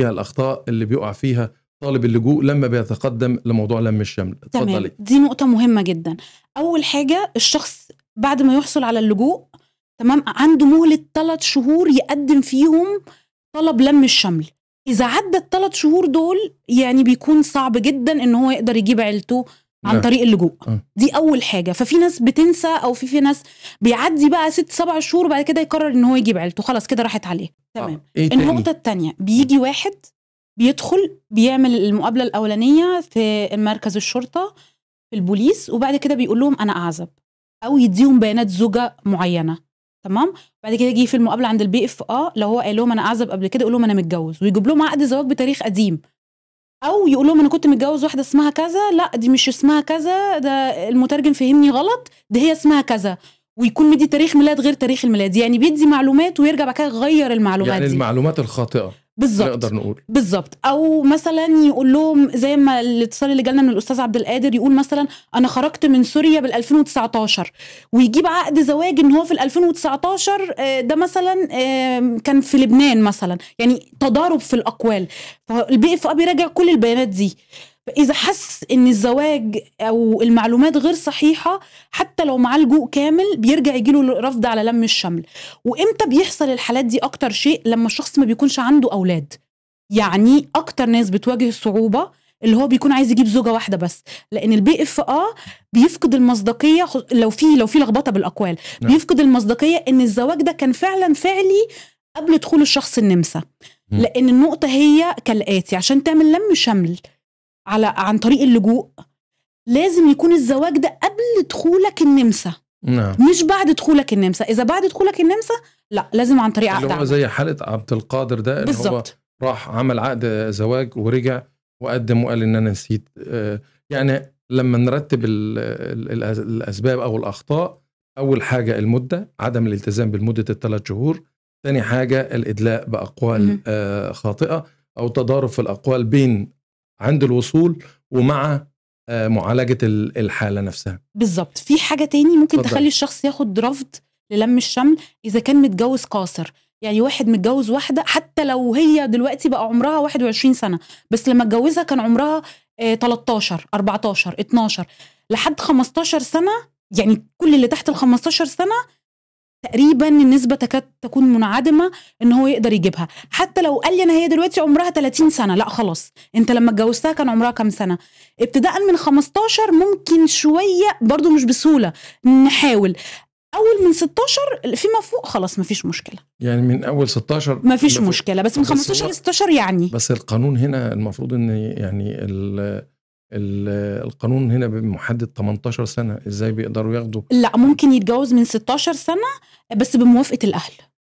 فيها الاخطاء اللي بيقع فيها طالب اللجوء لما بيتقدم لموضوع لم الشمل اتفضلي دي نقطه مهمه جدا اول حاجه الشخص بعد ما يحصل على اللجوء تمام عنده مهله ثلاث شهور يقدم فيهم طلب لم الشمل اذا عدى الثلاث شهور دول يعني بيكون صعب جدا ان هو يقدر يجيب عيلته عن طريق اللجوء آه. دي اول حاجه ففي ناس بتنسى او في في ناس بيعدي بقى ست سبع شهور وبعد كده يقرر ان هو يجيب عيلته خلاص كده راحت عليه آه. تمام أه. إيه النقطه الثانيه بيجي واحد بيدخل بيعمل المقابله الاولانيه في مركز الشرطه في البوليس وبعد كده بيقول لهم انا اعزب او يديهم بيانات زوجه معينه تمام بعد كده يجي في المقابله عند البي اف اه لو هو قال لهم انا اعزب قبل كده يقول لهم انا متجوز ويجيب لهم عقد زواج بتاريخ قديم او يقول لهم انا كنت متجوز واحده اسمها كذا لا دي مش اسمها كذا ده المترجم فهمني غلط ده هي اسمها كذا ويكون مدي تاريخ ميلاد غير تاريخ الميلاد يعني بيدي معلومات ويرجع بعد كده يغير المعلومات يعني دي. المعلومات الخاطئه بالظبط نقدر نقول بالظبط او مثلا يقول لهم زي ما الاتصال اللي جالنا من الاستاذ عبد القادر يقول مثلا انا خرجت من سوريا بال 2019 ويجيب عقد زواج ان هو في ال 2019 آه، ده مثلا كان في لبنان مثلا يعني تضارب في الاقوال فالبي اف بيراجع كل البيانات دي فاذا حس ان الزواج او المعلومات غير صحيحه حتى لو معاه لجوء كامل بيرجع يجيله رفض على لم الشمل وامتى بيحصل الحالات دي اكتر شيء لما الشخص ما بيكونش عنده اولاد يعني اكتر ناس بتواجه صعوبه اللي هو بيكون عايز يجيب زوجه واحده بس لان البي اف اه بيفقد المصداقيه لو في لو في لخبطه بالاقوال نعم. بيفقد المصداقيه ان الزواج ده كان فعلا فعلي قبل دخول الشخص النمسا لان النقطه هي كالاتي عشان تعمل لم شمل على عن طريق اللجوء لازم يكون الزواج ده قبل دخولك النمسا نعم. مش بعد دخولك النمسا اذا بعد دخولك النمسا لا لازم عن طريق عقد اللي هو زي حاله عبد القادر ده اللي هو راح عمل عقد زواج ورجع وقدم وقال ان انا نسيت آه، يعني لما نرتب الاسباب او الاخطاء اول حاجه المده عدم الالتزام بالمده الثلاث شهور ثاني حاجه الادلاء باقوال آه، خاطئه او تضارب في الاقوال بين عند الوصول ومع آه، معالجه الحاله نفسها بالظبط في حاجه تاني ممكن فضل. تخلي الشخص ياخد رفض للم الشمل اذا كان متجوز قاصر يعني واحد متجوز واحده حتى لو هي دلوقتي بقى عمرها 21 سنه بس لما اتجوزها كان عمرها 13 14 12 لحد 15 سنه يعني كل اللي تحت ال 15 سنه تقريبا النسبه تكاد تكون منعدمه ان هو يقدر يجيبها حتى لو قال لي انا هي دلوقتي عمرها 30 سنه لا خلاص انت لما اتجوزتها كان عمرها كام سنه ابتداء من 15 ممكن شويه برضو مش بسهوله نحاول اول من 16 فيما فوق خلاص مفيش مشكله يعني من اول 16 مفيش مشكله بس من 15 ل 16 يعني بس القانون هنا المفروض ان يعني القانون هنا محدد 18 سنه ازاي بيقدروا ياخدوا لا ممكن يتجوز من 16 سنه بس بموافقه الاهل